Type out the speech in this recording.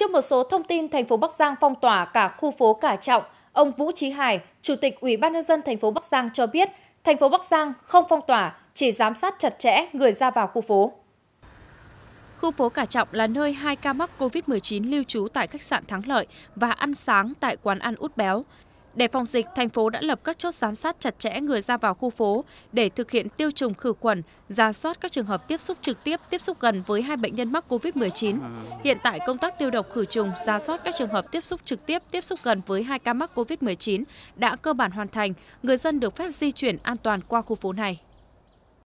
Trước một số thông tin thành phố Bắc Giang phong tỏa cả khu phố Cả Trọng, ông Vũ Chí Hải, Chủ tịch Ủy ban nhân dân thành phố Bắc Giang cho biết, thành phố Bắc Giang không phong tỏa, chỉ giám sát chặt chẽ người ra vào khu phố. Khu phố Cả Trọng là nơi hai ca mắc COVID-19 lưu trú tại khách sạn Thắng Lợi và ăn sáng tại quán ăn út béo. Để phòng dịch, thành phố đã lập các chốt giám sát chặt chẽ người ra vào khu phố để thực hiện tiêu trùng khử khuẩn, ra soát các trường hợp tiếp xúc trực tiếp, tiếp xúc gần với hai bệnh nhân mắc COVID-19. Hiện tại, công tác tiêu độc khử trùng, ra soát các trường hợp tiếp xúc trực tiếp, tiếp xúc gần với hai ca mắc COVID-19 đã cơ bản hoàn thành. Người dân được phép di chuyển an toàn qua khu phố này.